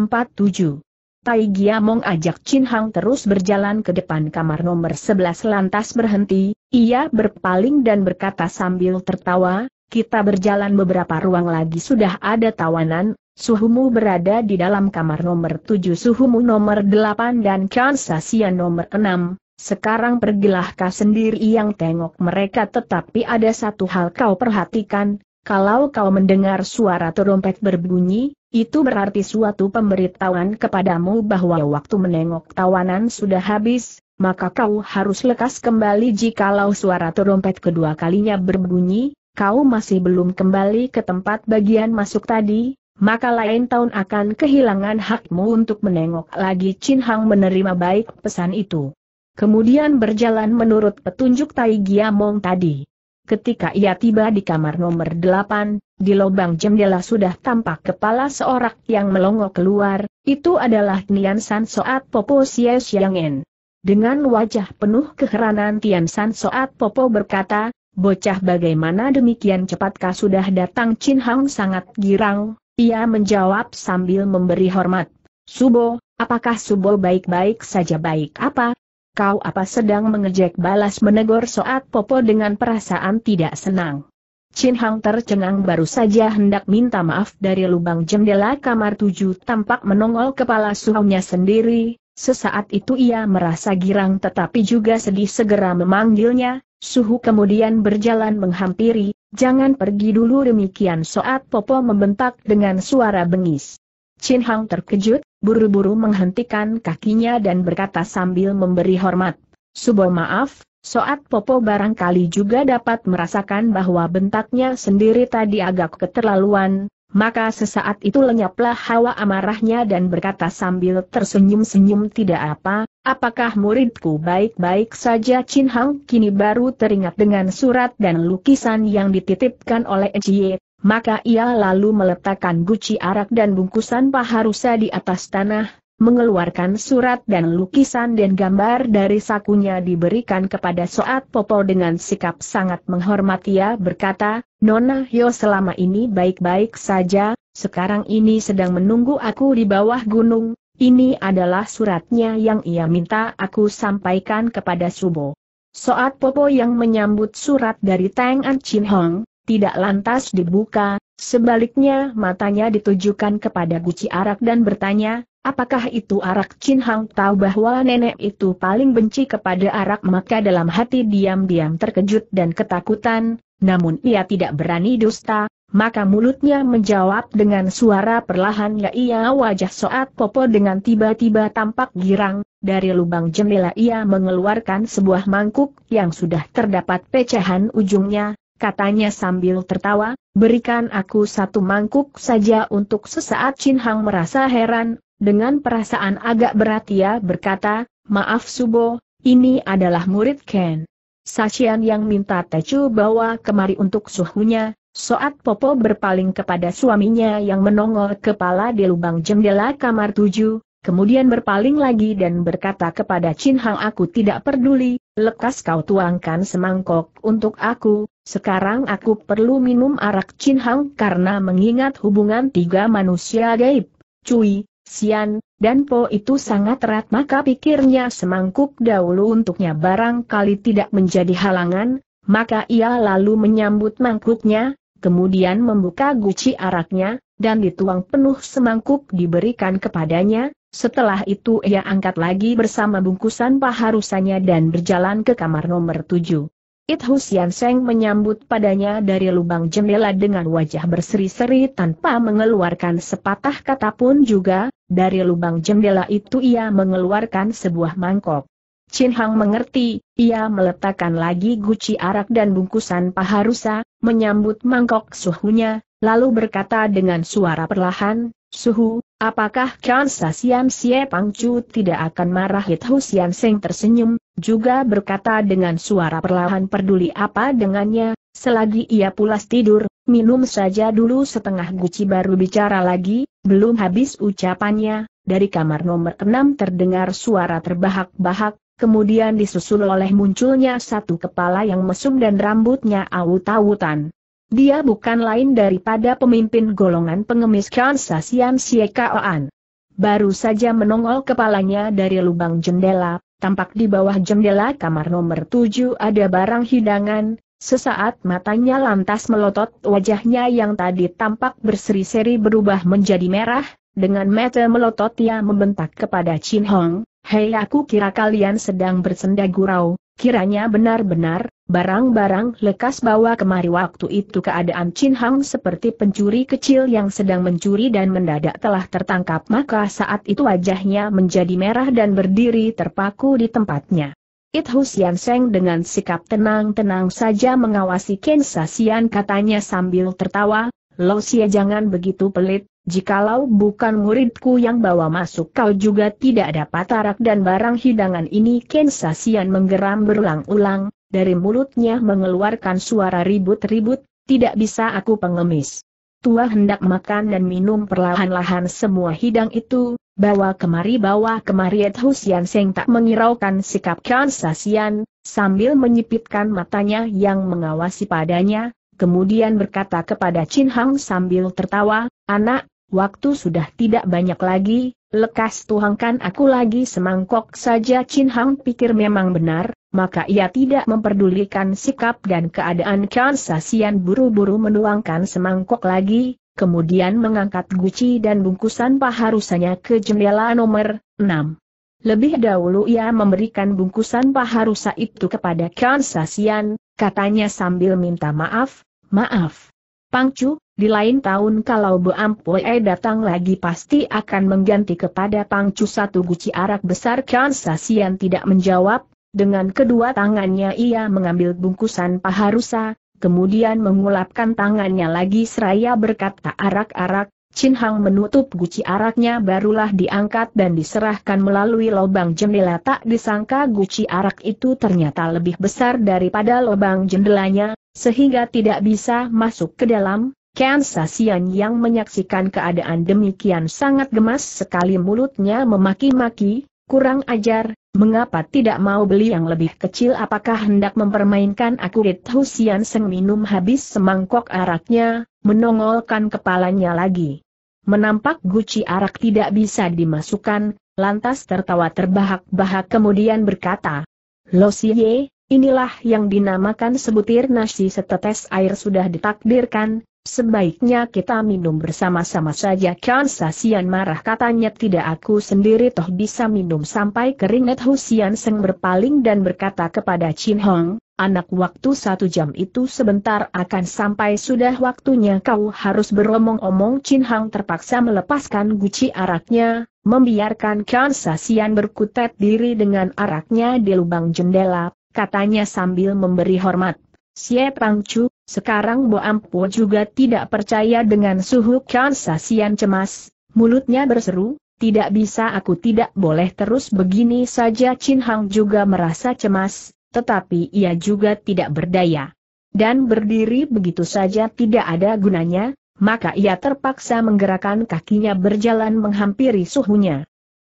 Tai Giamong ajak Chin Hang terus berjalan ke depan kamar nomor 11 lantas berhenti, ia berpaling dan berkata sambil tertawa, kita berjalan beberapa ruang lagi sudah ada tawanan, Suhumu berada di dalam kamar nomor 7 Suhumu nomor 8 dan Kansasian nomor 6, sekarang pergilah kau sendiri yang tengok mereka tetapi ada satu hal kau perhatikan, kalau kau mendengar suara terompet berbunyi, itu berarti suatu pemberitahuan kepadamu bahwa waktu menengok tawanan sudah habis, maka kau harus lekas kembali jikalau suara terompet kedua kalinya berbunyi, kau masih belum kembali ke tempat bagian masuk tadi, maka lain tahun akan kehilangan hakmu untuk menengok lagi Chin Hang menerima baik pesan itu. Kemudian berjalan menurut petunjuk Tai Giamong tadi. Ketika ia tiba di kamar nomor 8, di lubang jendela sudah tampak kepala seorang yang melongo keluar, itu adalah Nian San Soat Popo Xie En. Dengan wajah penuh keheranan Tian San Soat Popo berkata, bocah bagaimana demikian cepatkah sudah datang Chin Hang sangat girang, ia menjawab sambil memberi hormat. Subo, apakah Subo baik-baik saja baik apa, kau apa sedang mengejek balas menegur Soat Popo dengan perasaan tidak senang. Chin Hang tercengang baru saja hendak minta maaf dari lubang jendela kamar tujuh tampak menongol kepala suhunya sendiri, sesaat itu ia merasa girang tetapi juga sedih segera memanggilnya, suhu kemudian berjalan menghampiri, jangan pergi dulu demikian soat Popo membentak dengan suara bengis. Chin Hang terkejut, buru-buru menghentikan kakinya dan berkata sambil memberi hormat. Subo maaf, Soat Popo barangkali juga dapat merasakan bahwa bentaknya sendiri tadi agak keterlaluan, maka sesaat itu lenyaplah hawa amarahnya dan berkata sambil tersenyum-senyum tidak apa, apakah muridku baik-baik saja Chin Hang kini baru teringat dengan surat dan lukisan yang dititipkan oleh Ejie, maka ia lalu meletakkan guci arak dan bungkusan paharusa di atas tanah, mengeluarkan surat dan lukisan dan gambar dari sakunya diberikan kepada Soat Popo dengan sikap sangat menghormati ia berkata, Nona yo selama ini baik-baik saja, sekarang ini sedang menunggu aku di bawah gunung, ini adalah suratnya yang ia minta aku sampaikan kepada Subo. Soat Popo yang menyambut surat dari Tang An Chin Hong, tidak lantas dibuka, sebaliknya matanya ditujukan kepada guci arak dan bertanya, apakah itu arak Chin Hang tahu bahwa nenek itu paling benci kepada arak maka dalam hati diam-diam terkejut dan ketakutan, namun ia tidak berani dusta, maka mulutnya menjawab dengan suara perlahan ya ia wajah soat popo dengan tiba-tiba tampak girang, dari lubang jendela ia mengeluarkan sebuah mangkuk yang sudah terdapat pecahan ujungnya, katanya sambil tertawa, berikan aku satu mangkuk saja untuk sesaat Chin Hang merasa heran, dengan perasaan agak berat ia berkata, maaf Subo, ini adalah murid Ken. Sacian yang minta Tecu bawa kemari untuk suhunya, Soat Popo berpaling kepada suaminya yang menongol kepala di lubang jendela kamar tujuh, kemudian berpaling lagi dan berkata kepada Chin Hang aku tidak peduli, lekas kau tuangkan semangkok untuk aku, sekarang aku perlu minum arak Chin Hang karena mengingat hubungan tiga manusia gaib, Cui, Sian, dan Po itu sangat erat maka pikirnya semangkuk dahulu untuknya barangkali tidak menjadi halangan, maka ia lalu menyambut mangkuknya, kemudian membuka guci araknya, dan dituang penuh semangkuk diberikan kepadanya, setelah itu ia angkat lagi bersama bungkusan paharusannya dan berjalan ke kamar nomor tujuh. It Husian Seng menyambut padanya dari lubang jendela dengan wajah berseri-seri tanpa mengeluarkan sepatah kata pun juga, dari lubang jendela itu ia mengeluarkan sebuah mangkok. Chin Hang mengerti, ia meletakkan lagi guci arak dan bungkusan paharusa, menyambut mangkok suhunya, lalu berkata dengan suara perlahan, Suhu, Apakah Chan Sasian Xie Pangcu tidak akan marah Hit Husian Seng tersenyum, juga berkata dengan suara perlahan peduli apa dengannya, selagi ia pulas tidur, minum saja dulu setengah guci baru bicara lagi, belum habis ucapannya, dari kamar nomor enam terdengar suara terbahak-bahak, kemudian disusul oleh munculnya satu kepala yang mesum dan rambutnya awut-awutan. Dia bukan lain daripada pemimpin golongan pengemis Kansasian Siekaoan. Baru saja menongol kepalanya dari lubang jendela, tampak di bawah jendela kamar nomor tujuh ada barang hidangan, sesaat matanya lantas melotot wajahnya yang tadi tampak berseri-seri berubah menjadi merah, dengan mata melotot ia membentak kepada Chin Hong, Hei aku kira kalian sedang bersenda gurau, Kiranya benar-benar, barang-barang lekas bawa kemari waktu itu keadaan Chin Hang seperti pencuri kecil yang sedang mencuri dan mendadak telah tertangkap maka saat itu wajahnya menjadi merah dan berdiri terpaku di tempatnya. It Husian Seng dengan sikap tenang-tenang saja mengawasi Ken Sasian katanya sambil tertawa, Lo Xie jangan begitu pelit, Jikalau bukan muridku yang bawa masuk kau juga tidak dapat tarak dan barang hidangan ini Ken Sasian menggeram berulang-ulang, dari mulutnya mengeluarkan suara ribut-ribut, tidak bisa aku pengemis. Tua hendak makan dan minum perlahan-lahan semua hidang itu, bawa kemari bawa kemari Et Husian Seng tak mengiraukan sikap Ken Sasian, sambil menyipitkan matanya yang mengawasi padanya, kemudian berkata kepada Chin Hang sambil tertawa, Anak, waktu sudah tidak banyak lagi, lekas tuangkan aku lagi semangkok saja Chin Hang pikir memang benar, maka ia tidak memperdulikan sikap dan keadaan Chan Sasian buru-buru menuangkan semangkok lagi, kemudian mengangkat guci dan bungkusan paharusannya ke jendela nomor 6. Lebih dahulu ia memberikan bungkusan paharusa itu kepada Khan Sasian, katanya sambil minta maaf, maaf. Pangcu, di lain tahun kalau Bu Ampue datang lagi pasti akan mengganti kepada Pangcu satu guci arak besar Sasian tidak menjawab, dengan kedua tangannya ia mengambil bungkusan paharusa, kemudian mengulapkan tangannya lagi seraya berkata arak-arak, Chin Hang menutup guci araknya barulah diangkat dan diserahkan melalui lubang jendela tak disangka guci arak itu ternyata lebih besar daripada lubang jendelanya, sehingga tidak bisa masuk ke dalam, Kansasian yang menyaksikan keadaan demikian sangat gemas sekali mulutnya memaki-maki, kurang ajar, mengapa tidak mau beli yang lebih kecil apakah hendak mempermainkan aku Rit Husian Seng minum habis semangkok araknya, menongolkan kepalanya lagi. Menampak guci arak tidak bisa dimasukkan, lantas tertawa terbahak-bahak kemudian berkata, Losie, inilah yang dinamakan sebutir nasi setetes air sudah ditakdirkan, Sebaiknya kita minum bersama-sama saja Kan Sasian marah katanya tidak aku sendiri toh bisa minum sampai Net Husian Seng berpaling dan berkata kepada Chin Hong, anak waktu satu jam itu sebentar akan sampai sudah waktunya kau harus beromong-omong Chin Hong terpaksa melepaskan guci araknya, membiarkan Kan Sasian berkutat diri dengan araknya di lubang jendela, katanya sambil memberi hormat. Xie Chu, sekarang Bo Ampo juga tidak percaya dengan suhu Kansasian cemas, mulutnya berseru, tidak bisa aku tidak boleh terus begini saja Chin Hang juga merasa cemas, tetapi ia juga tidak berdaya. Dan berdiri begitu saja tidak ada gunanya, maka ia terpaksa menggerakkan kakinya berjalan menghampiri suhunya.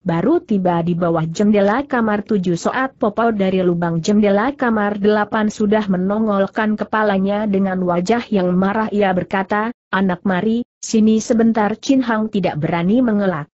Baru tiba di bawah jendela kamar tujuh saat Popo dari lubang jendela kamar delapan sudah menongolkan kepalanya dengan wajah yang marah ia berkata, Anak mari, sini sebentar Chin Hang tidak berani mengelak.